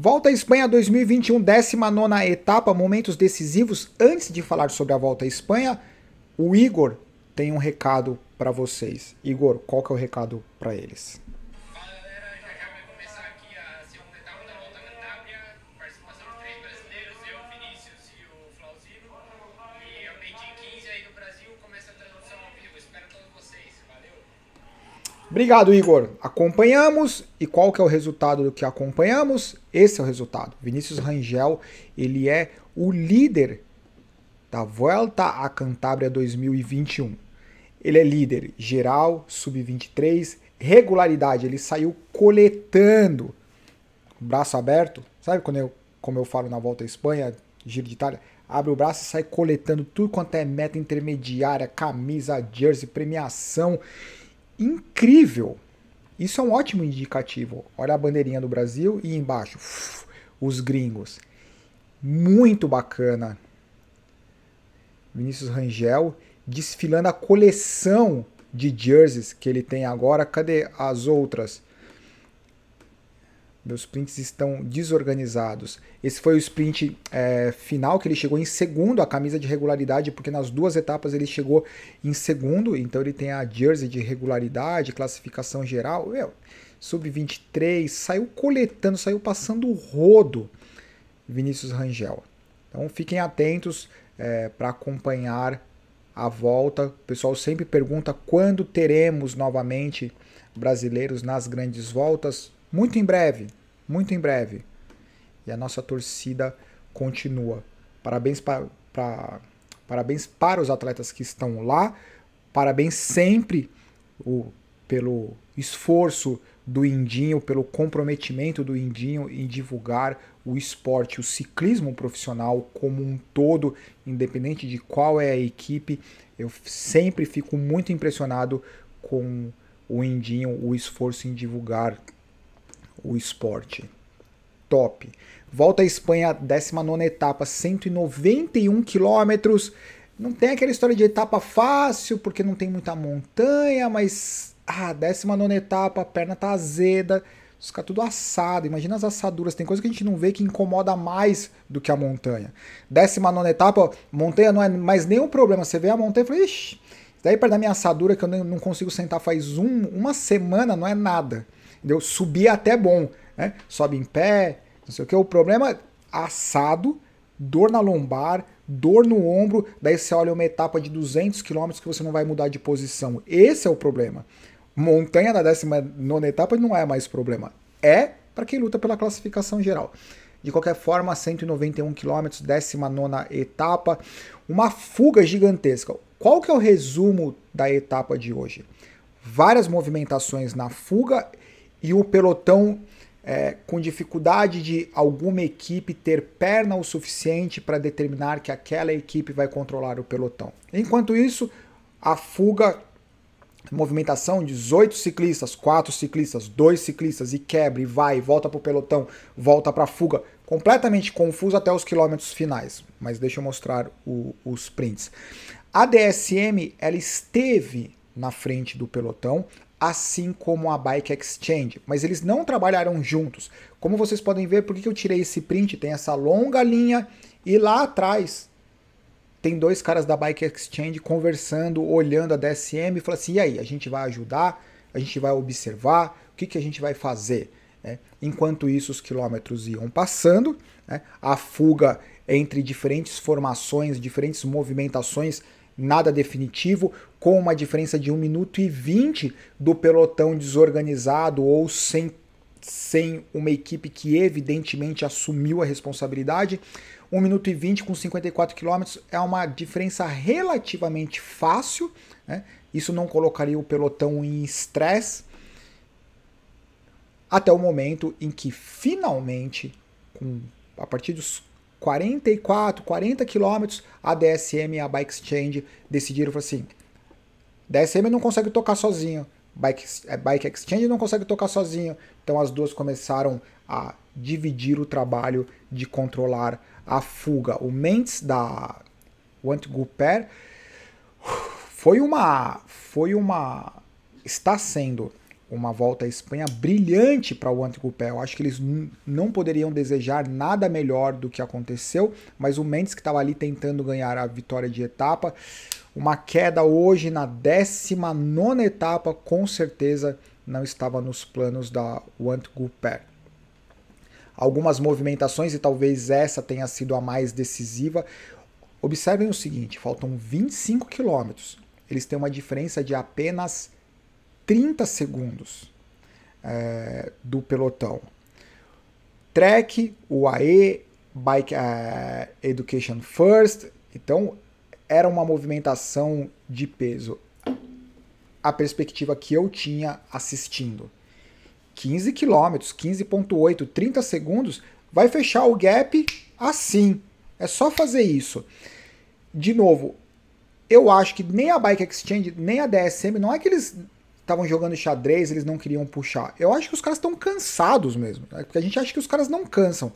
Volta à Espanha 2021, 19 etapa, momentos decisivos. Antes de falar sobre a volta à Espanha, o Igor tem um recado para vocês. Igor, qual que é o recado para eles? Obrigado, Igor. Acompanhamos e qual que é o resultado do que acompanhamos? Esse é o resultado. Vinícius Rangel, ele é o líder da Volta à Cantábria 2021. Ele é líder geral, sub-23, regularidade, ele saiu coletando. Braço aberto, sabe quando eu, como eu falo na volta à Espanha, giro de Itália, abre o braço e sai coletando tudo quanto é meta intermediária, camisa, jersey, premiação incrível. Isso é um ótimo indicativo. Olha a bandeirinha do Brasil e embaixo os gringos. Muito bacana. Vinícius Rangel desfilando a coleção de jerseys que ele tem agora. Cadê as outras? Meus sprints estão desorganizados. Esse foi o sprint é, final, que ele chegou em segundo, a camisa de regularidade, porque nas duas etapas ele chegou em segundo, então ele tem a jersey de regularidade, classificação geral. Meu, sub-23, saiu coletando, saiu passando o rodo Vinícius Rangel. Então fiquem atentos é, para acompanhar a volta. O pessoal sempre pergunta quando teremos novamente brasileiros nas grandes voltas. Muito em breve, muito em breve. E a nossa torcida continua. Parabéns, para pra, parabéns para os atletas que estão lá, parabéns sempre o, pelo esforço do Indinho, pelo comprometimento do Indinho em divulgar o esporte, o ciclismo profissional como um todo, independente de qual é a equipe. Eu sempre fico muito impressionado com o Indinho, o esforço em divulgar o esporte. Top. Volta à Espanha, 19 etapa, 191 quilômetros. Não tem aquela história de etapa fácil, porque não tem muita montanha, mas a ah, 19 etapa, a perna tá azeda, fica tudo assado. Imagina as assaduras, tem coisa que a gente não vê que incomoda mais do que a montanha. 19 etapa, montanha não é mais nenhum problema. Você vê a montanha e fala, ixi, daí perto da minha assadura que eu não consigo sentar faz um, uma semana, não é nada entendeu? Subir é até bom, né? Sobe em pé, não sei o que. O problema é assado, dor na lombar, dor no ombro, daí você olha uma etapa de 200 km que você não vai mudar de posição. Esse é o problema. Montanha na 19 etapa não é mais problema. É para quem luta pela classificação geral. De qualquer forma, 191 km, 19 etapa, uma fuga gigantesca. Qual que é o resumo da etapa de hoje? Várias movimentações na fuga e o pelotão é, com dificuldade de alguma equipe ter perna o suficiente para determinar que aquela equipe vai controlar o pelotão. Enquanto isso, a fuga, movimentação, 18 ciclistas, 4 ciclistas, 2 ciclistas, e quebra, e vai, volta para o pelotão, volta para a fuga, completamente confuso até os quilômetros finais. Mas deixa eu mostrar o, os prints. A DSM, ela esteve na frente do pelotão, assim como a Bike Exchange, mas eles não trabalharam juntos. Como vocês podem ver, por que eu tirei esse print? Tem essa longa linha e lá atrás tem dois caras da Bike Exchange conversando, olhando a DSM e falando assim: e aí, a gente vai ajudar, a gente vai observar, o que, que a gente vai fazer? É. Enquanto isso, os quilômetros iam passando, né? a fuga entre diferentes formações, diferentes movimentações nada definitivo, com uma diferença de 1 minuto e 20 do pelotão desorganizado ou sem, sem uma equipe que evidentemente assumiu a responsabilidade. 1 minuto e 20 com 54 km é uma diferença relativamente fácil, né? isso não colocaria o pelotão em estresse. Até o momento em que finalmente, com, a partir dos 44, 40 quilômetros, a DSM e a Bike Exchange decidiram assim: DSM não consegue tocar sozinho, Bike, é, Bike Exchange não consegue tocar sozinho. Então as duas começaram a dividir o trabalho de controlar a fuga. O Mendes da Want Pair foi uma foi uma está sendo uma volta à Espanha brilhante para o Anticupé. Eu acho que eles não poderiam desejar nada melhor do que aconteceu, mas o Mendes que estava ali tentando ganhar a vitória de etapa, uma queda hoje na 19 etapa, com certeza não estava nos planos da Anticupé. Algumas movimentações, e talvez essa tenha sido a mais decisiva. Observem o seguinte: faltam 25 quilômetros. Eles têm uma diferença de apenas 30 segundos é, do pelotão. Trek, UAE, Bike uh, Education First. Então, era uma movimentação de peso. A perspectiva que eu tinha assistindo. 15 quilômetros, 15.8, 30 segundos, vai fechar o gap assim. É só fazer isso. De novo, eu acho que nem a Bike Exchange, nem a DSM, não é que eles estavam jogando xadrez, eles não queriam puxar. Eu acho que os caras estão cansados mesmo, né? porque a gente acha que os caras não cansam.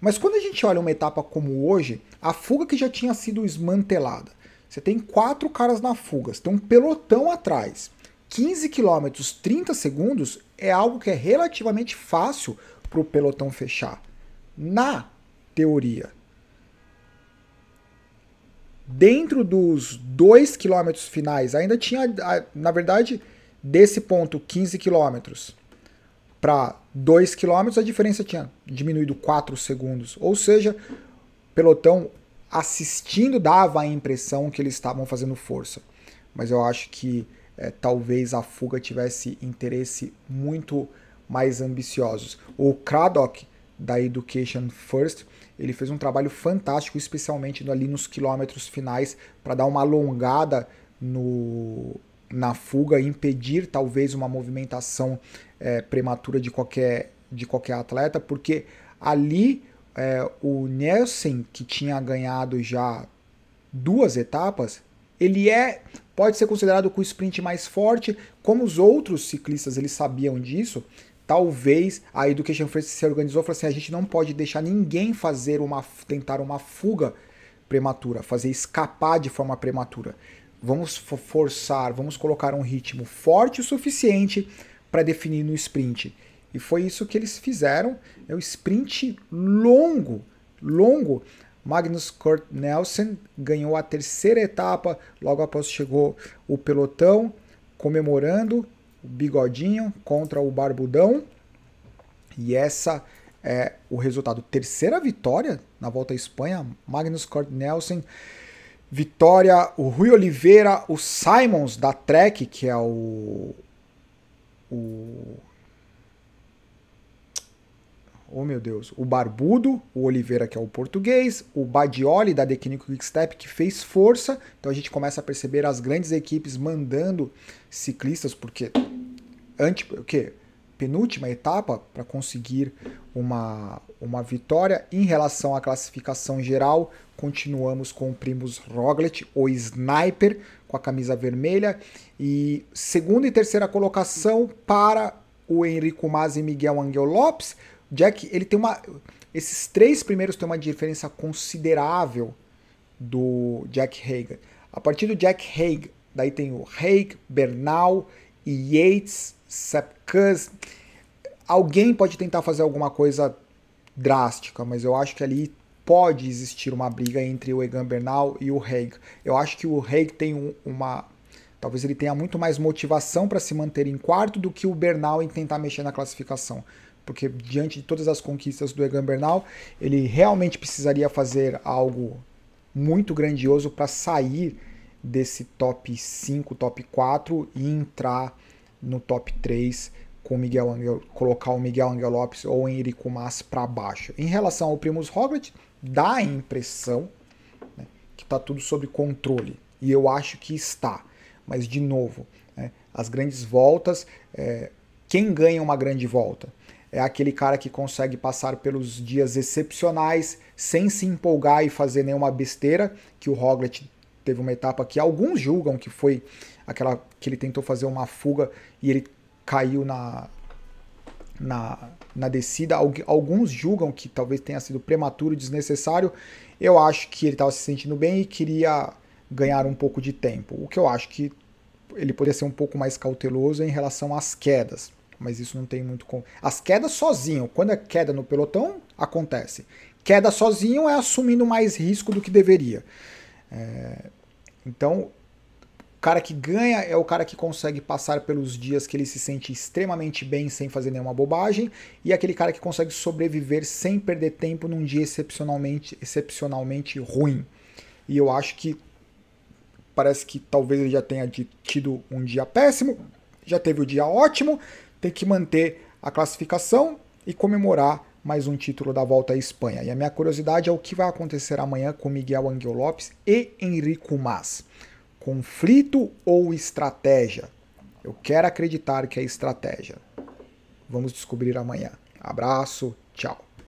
Mas quando a gente olha uma etapa como hoje, a fuga que já tinha sido esmantelada, você tem quatro caras na fuga, você tem um pelotão atrás. 15 km, 30 segundos é algo que é relativamente fácil para o pelotão fechar. Na teoria. Dentro dos dois quilômetros finais, ainda tinha, na verdade, desse ponto 15 km para 2 km, a diferença tinha diminuído 4 segundos. Ou seja, pelotão assistindo dava a impressão que eles estavam fazendo força. Mas eu acho que é, talvez a fuga tivesse interesse muito mais ambiciosos. O Craddock da Education First, ele fez um trabalho fantástico, especialmente ali nos quilômetros finais, para dar uma alongada no, na fuga, impedir talvez uma movimentação é, prematura de qualquer, de qualquer atleta, porque ali é, o Nelson, que tinha ganhado já duas etapas, ele é pode ser considerado com o sprint mais forte, como os outros ciclistas eles sabiam disso, talvez a Education France se organizou falou assim, a gente não pode deixar ninguém fazer uma tentar uma fuga prematura, fazer escapar de forma prematura. Vamos forçar, vamos colocar um ritmo forte o suficiente para definir no sprint. E foi isso que eles fizeram. É um sprint longo, longo. Magnus Kurt Nelson ganhou a terceira etapa, logo após chegou o pelotão, comemorando o bigodinho contra o barbudão. E essa é o resultado. Terceira vitória na volta à Espanha. Magnus Kurt Nelson Vitória, o Rui Oliveira, o Simons da Trek, que é o. O. Oh meu Deus. O Barbudo, o Oliveira, que é o português, o Badioli da Decnico Quickstep, que fez força. Então a gente começa a perceber as grandes equipes mandando ciclistas, porque. Antes, o quê? penúltima etapa para conseguir uma, uma vitória. Em relação à classificação geral, continuamos com o Primus Roglet o Sniper, com a camisa vermelha. E segunda e terceira colocação para o Henrico Mas e Miguel Angel Lopes. Jack, ele tem uma. Esses três primeiros têm uma diferença considerável do Jack Haig. A partir do Jack Haig, daí tem o Haig, Bernal Yates, Sepkus. Alguém pode tentar fazer alguma coisa drástica, mas eu acho que ali pode existir uma briga entre o Egan Bernal e o Haig. Eu acho que o Haig tem um, uma. Talvez ele tenha muito mais motivação para se manter em quarto do que o Bernal em tentar mexer na classificação. Porque diante de todas as conquistas do Egan Bernal, ele realmente precisaria fazer algo muito grandioso para sair desse top 5, top 4 e entrar no top 3 com Miguel Angel, colocar o Miguel Angel Lopes ou Henrique Henrico Mas para baixo. Em relação ao Primus Roglic, dá a impressão né, que está tudo sob controle e eu acho que está. Mas de novo, né, as grandes voltas, é, quem ganha uma grande volta? é aquele cara que consegue passar pelos dias excepcionais sem se empolgar e fazer nenhuma besteira que o Roglic teve uma etapa que alguns julgam que foi aquela que ele tentou fazer uma fuga e ele caiu na, na, na descida. Alguns julgam que talvez tenha sido prematuro desnecessário. Eu acho que ele estava se sentindo bem e queria ganhar um pouco de tempo. O que eu acho que ele poderia ser um pouco mais cauteloso em relação às quedas. Mas isso não tem muito. Com... As quedas sozinho, quando é queda no pelotão, acontece. Queda sozinho é assumindo mais risco do que deveria. É, então, o cara que ganha é o cara que consegue passar pelos dias que ele se sente extremamente bem sem fazer nenhuma bobagem, e aquele cara que consegue sobreviver sem perder tempo num dia excepcionalmente, excepcionalmente ruim. E eu acho que parece que talvez ele já tenha tido um dia péssimo, já teve o um dia ótimo, tem que manter a classificação e comemorar mais um título da volta à Espanha. E a minha curiosidade é o que vai acontecer amanhã com Miguel Angel Lopes e Henrico Mas. Conflito ou estratégia? Eu quero acreditar que é estratégia. Vamos descobrir amanhã. Abraço, tchau.